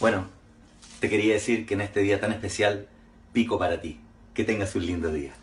Bueno, te quería decir que en este día tan especial pico para ti. Que tengas un lindo día.